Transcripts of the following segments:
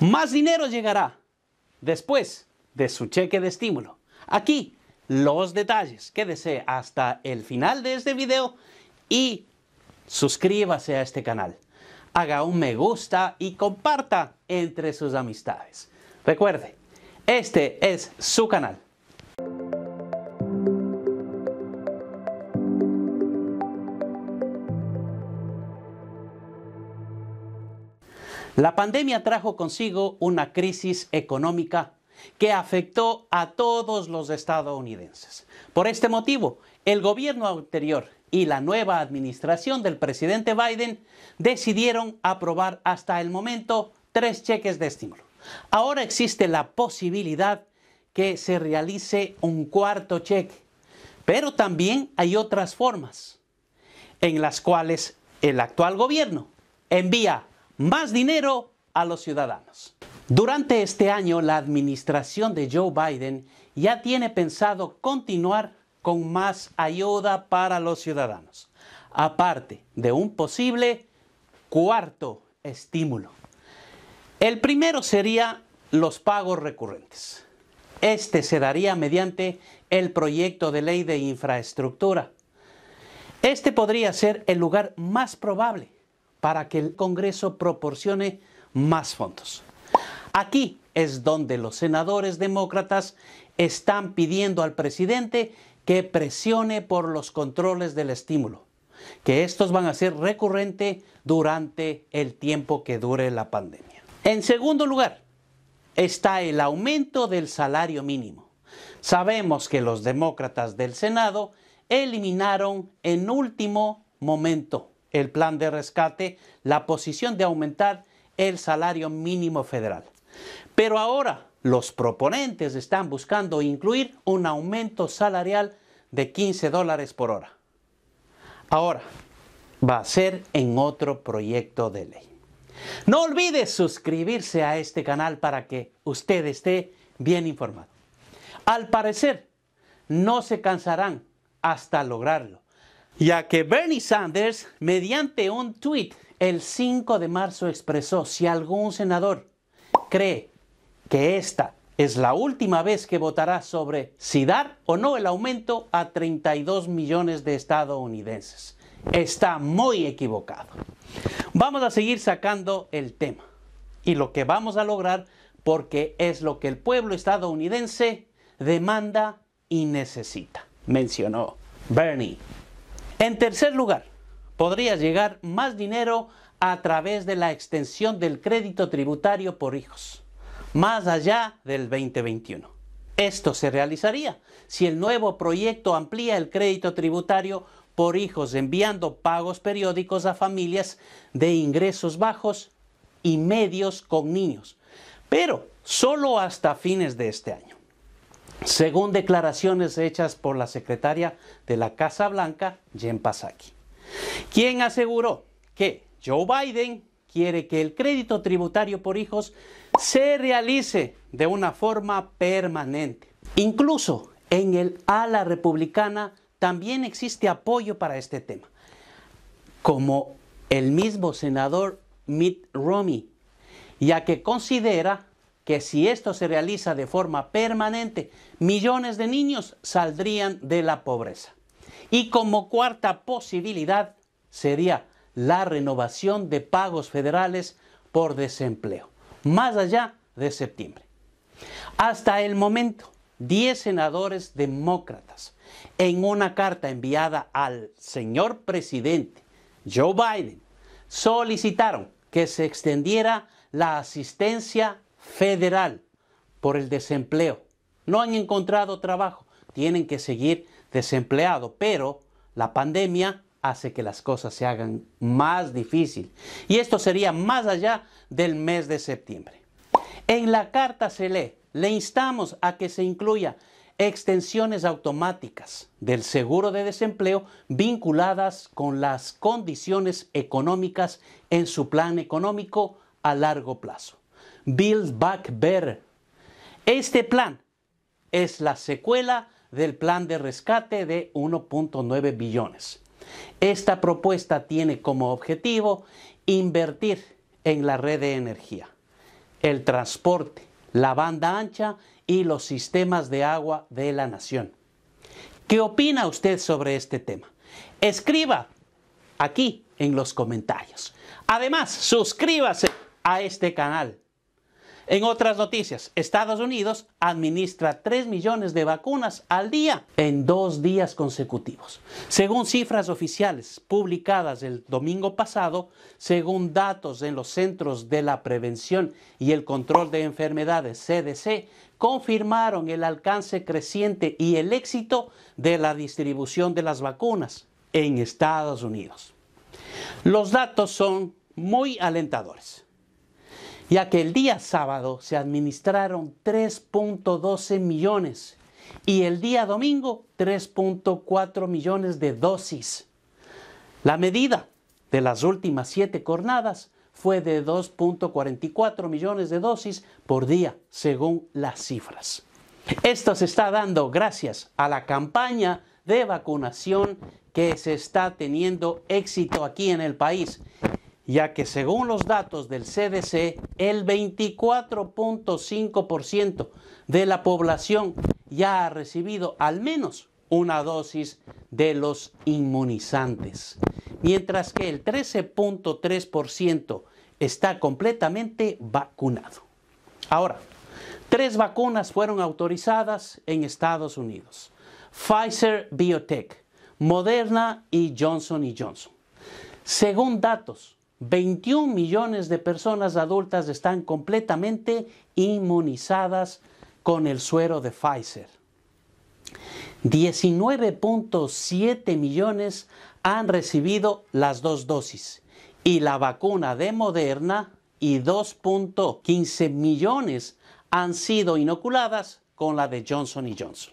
Más dinero llegará después de su cheque de estímulo. Aquí los detalles. Quédese hasta el final de este video y suscríbase a este canal. Haga un me gusta y comparta entre sus amistades. Recuerde, este es su canal. La pandemia trajo consigo una crisis económica que afectó a todos los estadounidenses. Por este motivo, el gobierno anterior y la nueva administración del presidente Biden decidieron aprobar hasta el momento tres cheques de estímulo. Ahora existe la posibilidad que se realice un cuarto cheque, pero también hay otras formas en las cuales el actual gobierno envía más dinero a los ciudadanos. Durante este año, la administración de Joe Biden ya tiene pensado continuar con más ayuda para los ciudadanos, aparte de un posible cuarto estímulo. El primero sería los pagos recurrentes. Este se daría mediante el proyecto de ley de infraestructura. Este podría ser el lugar más probable para que el Congreso proporcione más fondos. Aquí es donde los senadores demócratas están pidiendo al presidente que presione por los controles del estímulo, que estos van a ser recurrentes durante el tiempo que dure la pandemia. En segundo lugar, está el aumento del salario mínimo. Sabemos que los demócratas del Senado eliminaron en último momento el plan de rescate la posición de aumentar el salario mínimo federal. Pero ahora los proponentes están buscando incluir un aumento salarial de 15 dólares por hora. Ahora, va a ser en otro proyecto de ley. No olvides suscribirse a este canal para que usted esté bien informado. Al parecer, no se cansarán hasta lograrlo ya que Bernie Sanders, mediante un tweet el 5 de marzo, expresó si algún senador cree que esta es la última vez que votará sobre si dar o no el aumento a 32 millones de estadounidenses. Está muy equivocado. Vamos a seguir sacando el tema y lo que vamos a lograr porque es lo que el pueblo estadounidense demanda y necesita, mencionó Bernie en tercer lugar, podría llegar más dinero a través de la extensión del crédito tributario por hijos, más allá del 2021. Esto se realizaría si el nuevo proyecto amplía el crédito tributario por hijos, enviando pagos periódicos a familias de ingresos bajos y medios con niños, pero solo hasta fines de este año según declaraciones hechas por la secretaria de la Casa Blanca, Jen Psaki, quien aseguró que Joe Biden quiere que el crédito tributario por hijos se realice de una forma permanente. Incluso en el ala republicana también existe apoyo para este tema, como el mismo senador Mitt Romney, ya que considera que si esto se realiza de forma permanente, millones de niños saldrían de la pobreza. Y como cuarta posibilidad sería la renovación de pagos federales por desempleo, más allá de septiembre. Hasta el momento, 10 senadores demócratas, en una carta enviada al señor presidente Joe Biden, solicitaron que se extendiera la asistencia federal por el desempleo. No han encontrado trabajo, tienen que seguir desempleados, pero la pandemia hace que las cosas se hagan más difícil. Y esto sería más allá del mes de septiembre. En la carta se lee, le instamos a que se incluya extensiones automáticas del seguro de desempleo vinculadas con las condiciones económicas en su plan económico a largo plazo. Build Back Better. Este plan es la secuela del plan de rescate de 1.9 billones. Esta propuesta tiene como objetivo invertir en la red de energía, el transporte, la banda ancha y los sistemas de agua de la nación. ¿Qué opina usted sobre este tema? Escriba aquí en los comentarios. Además, suscríbase a este canal. En otras noticias, Estados Unidos administra 3 millones de vacunas al día en dos días consecutivos. Según cifras oficiales publicadas el domingo pasado, según datos en los Centros de la Prevención y el Control de Enfermedades CDC, confirmaron el alcance creciente y el éxito de la distribución de las vacunas en Estados Unidos. Los datos son muy alentadores ya que el día sábado se administraron 3.12 millones y el día domingo 3.4 millones de dosis. La medida de las últimas siete jornadas fue de 2.44 millones de dosis por día, según las cifras. Esto se está dando gracias a la campaña de vacunación que se está teniendo éxito aquí en el país ya que según los datos del CDC, el 24.5% de la población ya ha recibido al menos una dosis de los inmunizantes, mientras que el 13.3% está completamente vacunado. Ahora, tres vacunas fueron autorizadas en Estados Unidos, Pfizer Biotech, Moderna y Johnson Johnson. Según datos 21 millones de personas adultas están completamente inmunizadas con el suero de Pfizer. 19.7 millones han recibido las dos dosis y la vacuna de Moderna y 2.15 millones han sido inoculadas con la de Johnson y Johnson.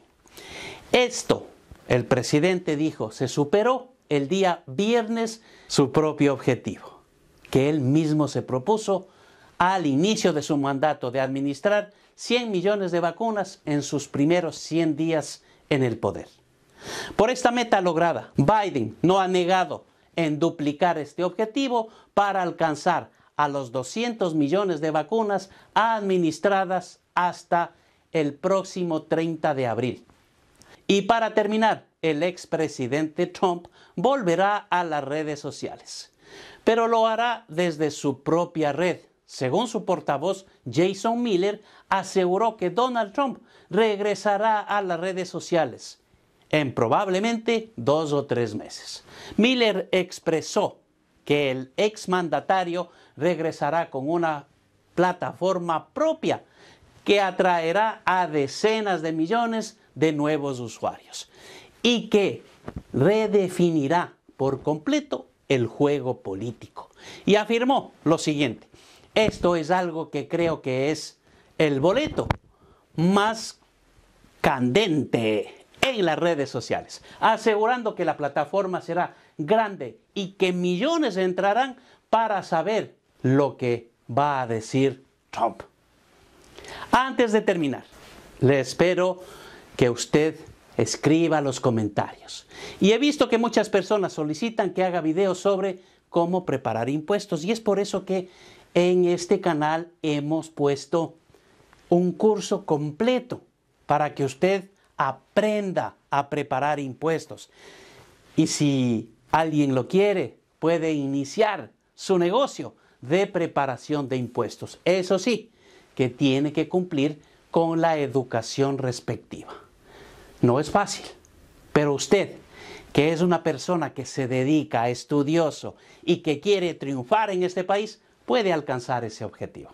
Esto, el presidente dijo, se superó el día viernes su propio objetivo que él mismo se propuso al inicio de su mandato de administrar 100 millones de vacunas en sus primeros 100 días en el poder. Por esta meta lograda, Biden no ha negado en duplicar este objetivo para alcanzar a los 200 millones de vacunas administradas hasta el próximo 30 de abril. Y para terminar, el expresidente Trump volverá a las redes sociales pero lo hará desde su propia red. Según su portavoz, Jason Miller aseguró que Donald Trump regresará a las redes sociales en probablemente dos o tres meses. Miller expresó que el exmandatario regresará con una plataforma propia que atraerá a decenas de millones de nuevos usuarios y que redefinirá por completo el juego político. Y afirmó lo siguiente, esto es algo que creo que es el boleto más candente en las redes sociales, asegurando que la plataforma será grande y que millones entrarán para saber lo que va a decir Trump. Antes de terminar, le espero que usted escriba los comentarios. Y he visto que muchas personas solicitan que haga videos sobre cómo preparar impuestos y es por eso que en este canal hemos puesto un curso completo para que usted aprenda a preparar impuestos. Y si alguien lo quiere, puede iniciar su negocio de preparación de impuestos. Eso sí, que tiene que cumplir con la educación respectiva. No es fácil, pero usted, que es una persona que se dedica, estudioso y que quiere triunfar en este país, puede alcanzar ese objetivo.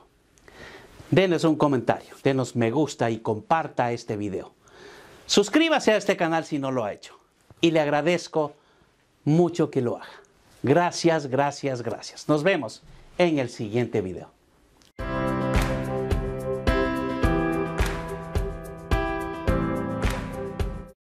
Denos un comentario, denos me gusta y comparta este video. Suscríbase a este canal si no lo ha hecho y le agradezco mucho que lo haga. Gracias, gracias, gracias. Nos vemos en el siguiente video.